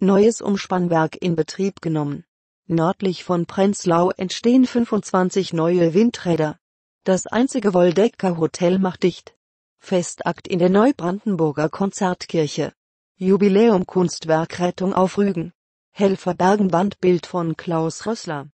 neues Umspannwerk in Betrieb genommen. Nördlich von Prenzlau entstehen 25 neue Windräder. Das einzige Woldecker Hotel macht dicht. Festakt in der Neubrandenburger Konzertkirche. Jubiläum Kunstwerk Rettung auf Rügen. Helferbergen Wandbild von Klaus Rössler.